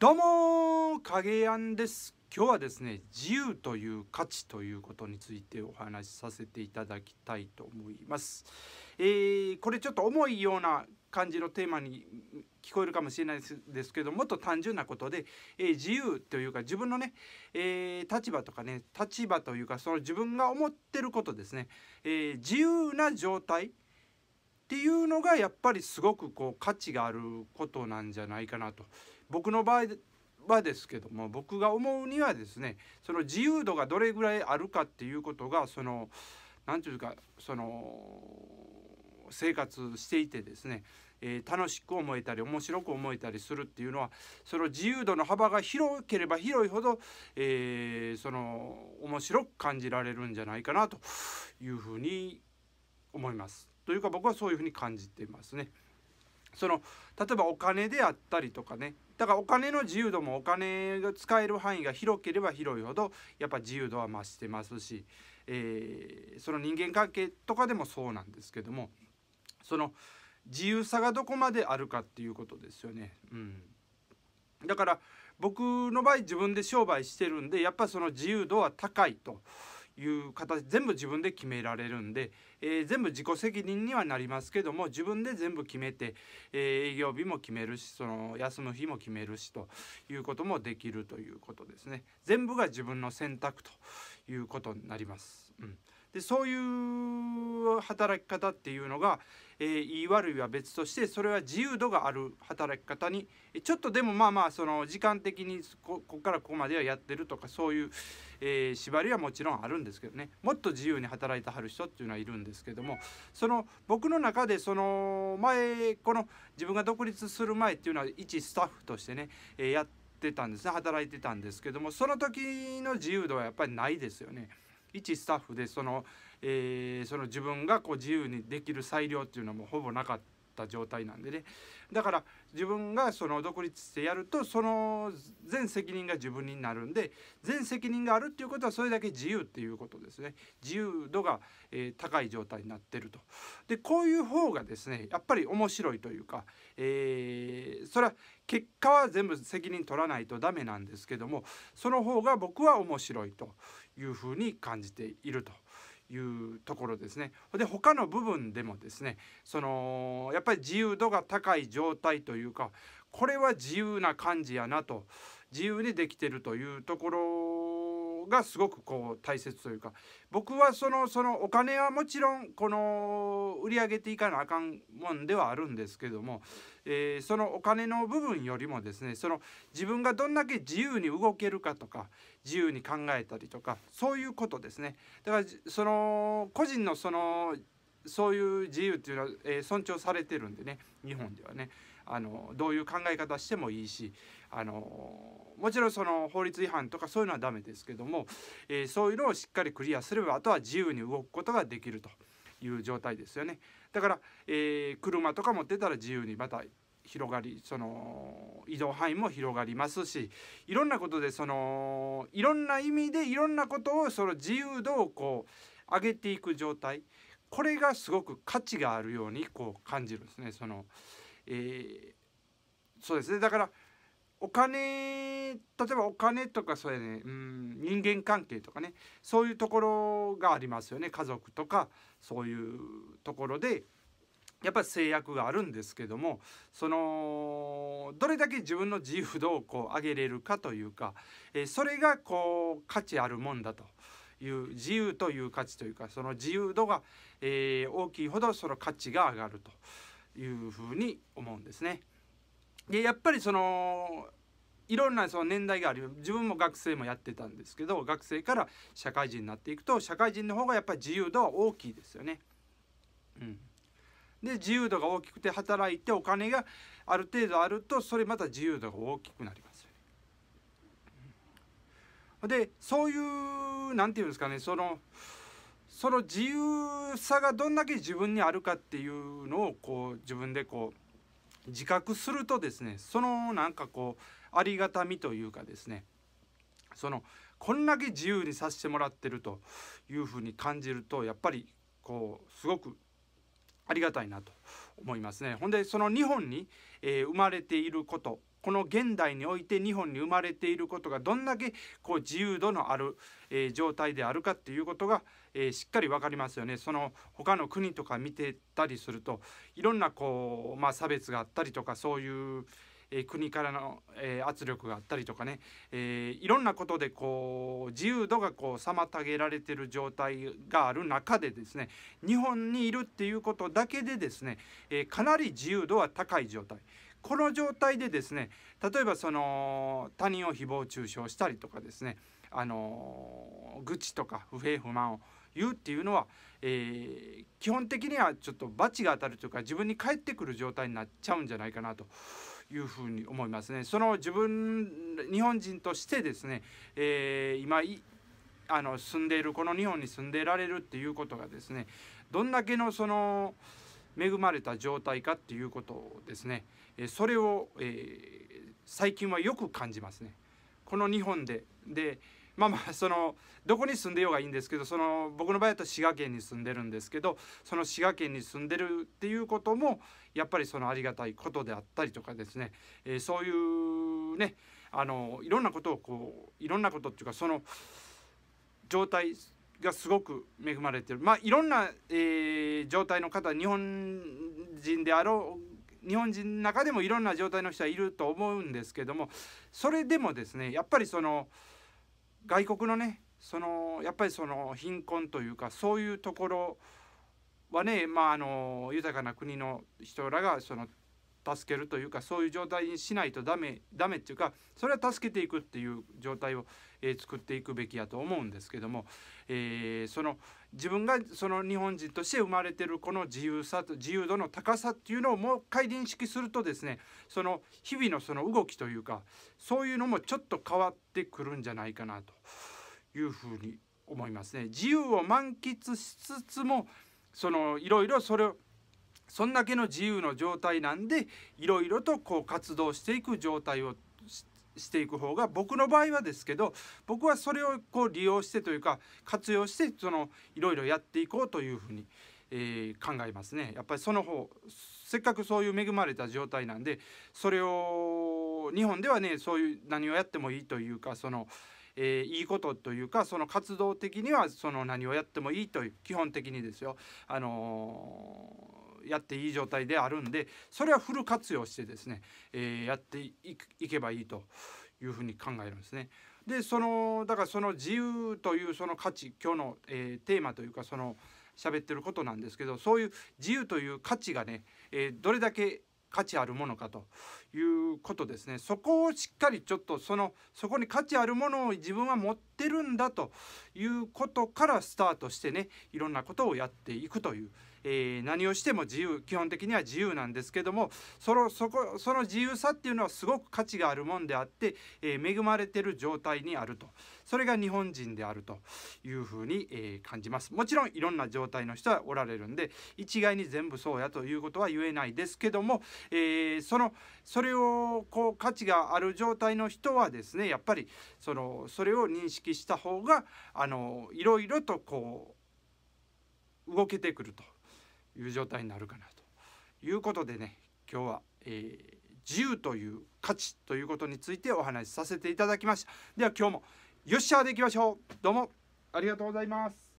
どうも影やんです今日はですね自由という価値ということについてお話しさせていただきたいと思います、えー、これちょっと重いような感じのテーマに聞こえるかもしれないですけどもっと単純なことで、えー、自由というか自分のね、えー、立場とかね立場というかその自分が思ってることですね、え自由な状態っていうのがやっぱりすごくこう価値があることなんじゃないかなと、僕の場合はですけども僕が思うにはですねその自由度がどれぐらいあるかっていうことがその何て言うかその生活していてですね、えー、楽しく思えたり面白く思えたりするっていうのはその自由度の幅が広ければ広いほど、えー、その面白く感じられるんじゃないかなというふうに思います。というか僕はそういうふうに感じていますね。その例えばお金であったりとかねだからお金の自由度もお金が使える範囲が広ければ広いほどやっぱ自由度は増してますし、えー、その人間関係とかでもそうなんですけどもその自由さがどこまであるかっていうことですよね。うん、だから僕の場合自分で商売してるんでやっぱその自由度は高いと。いう形全部自分で決められるんで、えー、全部自己責任にはなりますけども自分で全部決めて、えー、営業日も決めるしその休む日も決めるしということもできるということですね全部が自分の選択ということになります。うんでそういう働き方っていうのが、えー、いい悪いは別としてそれは自由度がある働き方にちょっとでもまあまあその時間的にここからここまではやってるとかそういう、えー、縛りはもちろんあるんですけどねもっと自由に働いてはる人っていうのはいるんですけどもその僕の中でその前この自分が独立する前っていうのは一スタッフとしてね、えー、やってたんですね働いてたんですけどもその時の自由度はやっぱりないですよね。一スタッフでその,、えー、その自分がこう自由にできる裁量っていうのもほぼなかった。った状態なんでねだから自分がその独立してやるとその全責任が自分になるんで全責任があるっていうことはそれだけ自由っていうことですね自由度が、えー、高い状態になってると。でこういう方がですねやっぱり面白いというか、えー、それは結果は全部責任取らないとダメなんですけどもその方が僕は面白いというふうに感じていると。いうところですね。で他の部分でもですねそのやっぱり自由度が高い状態というかこれは自由な感じやなと自由にできてるというところがすごくこう大切というか僕はそのそのお金はもちろんこの売り上げていかなあかんもんではあるんですけども、えー、そのお金の部分よりもですねその自分がどんだけ自由に動けるかとか自由に考えたりとかそういうことですね。だからその個人のそのそういう自由っていうのは、えー、尊重されてるんでね日本ではね。あのどういう考え方してもいいしあのもちろんその法律違反とかそういうのはダメですけども、えー、そういうのをしっかりクリアすればあとは自由に動くことができるという状態ですよね。だから、えー、車とか持ってたら自由にまた広がりその移動範囲も広がりますしいろんなことでそのいろんな意味でいろんなことをその自由度をこう上げていく状態これがすごく価値があるようにこう感じるんですね。そのえー、そうですねだからお金例えばお金とかそうやねうん人間関係とかねそういうところがありますよね家族とかそういうところでやっぱり制約があるんですけどもそのどれだけ自分の自由度をこう上げれるかというか、えー、それがこう価値あるもんだと。いう自由という価値というかその自由度が、えー、大きいほどその価値が上がると。いうふうに思うんですね。でやっぱりそのいろんなその年代がある自分も学生もやってたんですけど学生から社会人になっていくと社会人の方がやっぱり自由度は大きいですよね。うん、で自由度が大きくて働いてお金がある程度あるとそれまた自由度が大きくなりますよね。でそういう何て言うんですかねそのその自由さがどんだけ自分にあるかっていうのをこう自分でこう自覚するとですねそのなんかこうありがたみというかですねそのこんだけ自由にさせてもらってるというふうに感じるとやっぱりこうすごくありがたいなと思いますね。ほんでその日本に、えー、生まれていることこの現代において日本に生まれていることがどんだけこう自由度のある、えー、状態であるかっていうことが、えー、しっかり分かりますよねその他の国とか見てたりするといろんなこう、まあ、差別があったりとかそういう、えー、国からの、えー、圧力があったりとかね、えいろんなことでこう自由度がこう妨げられてる状態がある中でですね日本にいるっていうことだけでですね、えかなり自由度は高い状態。この状態でですね例えばその他人を誹謗中傷したりとかですねあの愚痴とか不平不満を言うっていうのは、えー、基本的にはちょっと罰が当たるというか自分に返ってくる状態になっちゃうんじゃないかなというふうに思いますね。その自分日本人としてですね、えー、今あの住んでいるこの日本に住んでいられるっていうことがですねどんだけのその恵まれた状態かっていうことですね、えそれを、えー、最近はよく感じますね。この日本ででまあまあそのどこに住んでようがいいんですけどその僕の場合だと滋賀県に住んでるんですけどその滋賀県に住んでるっていうこともやっぱりそのありがたいことであったりとかですね、えー、そういうねあのいろんなことをこういろんなことっていうかその状態がすごく恵まれてるまあいろんな、えー、状態の方日本人であろう日本人の中でもいろんな状態の人はいると思うんですけどもそれでもですねやっぱりその外国のねそのやっぱりその貧困というかそういうところはねまああの豊かな国の人らがその助けるというかそういう状態にしないとダメダメっていうかそれは助けていくっていう状態を、えー、作っていくべきやと思うんですけども、えー、その自分がその日本人として生まれてるこの自由さと自由度の高さっていうのをもう一回認識するとですねその日々のその動きというかそういうのもちょっと変わってくるんじゃないかなというふうに思いますね。自由を満喫しつつもそのいろいろそれをそんだけの自由の状態なんでいろいろとこう活動していく状態をしていく方が僕の場合はですけど僕はそれをこう利用してというか活用してそのいろいろやっていこうというふうに、えー、考えますね。やっぱりその方せっかくそういう恵まれた状態なんでそれを日本ではねそういう何をやってもいいというかその、えー、いいことというかその活動的にはその何をやってもいいという基本的にですよ。あのーやっていい状態であるんでそれはフル活用してですね、えー、やっていけばいいというふうに考えるんですね。でそのだからその自由というその価値今日の、えー、テーマというかその喋ってることなんですけどそういう自由という価値がね、えー、どれだけ価値あるものかということですねそこをしっかりちょっとそのそこに価値あるものを自分は持ってるんだということからスタートしてねいろんなことをやっていくというえー、何をしても自由基本的には自由なんですけどもそのそこその自由さっていうのはすごく価値があるもんであって、えー、恵まれてる状態にあるとそれが日本人であるというふうに、えー、感じますもちろんいろんな状態の人はおられるんで一概に全部そうやということは言えないですけども、えー、そのそれをこう価値がある状態の人はですねやっぱりそのそれを認識した方があのいろいろとこう動けてくるという状態になるかなということでね今日は、えー、自由という価値ということについてお話しさせていただきましたでは今日もよっしゃーでいきましょうどうもありがとうございます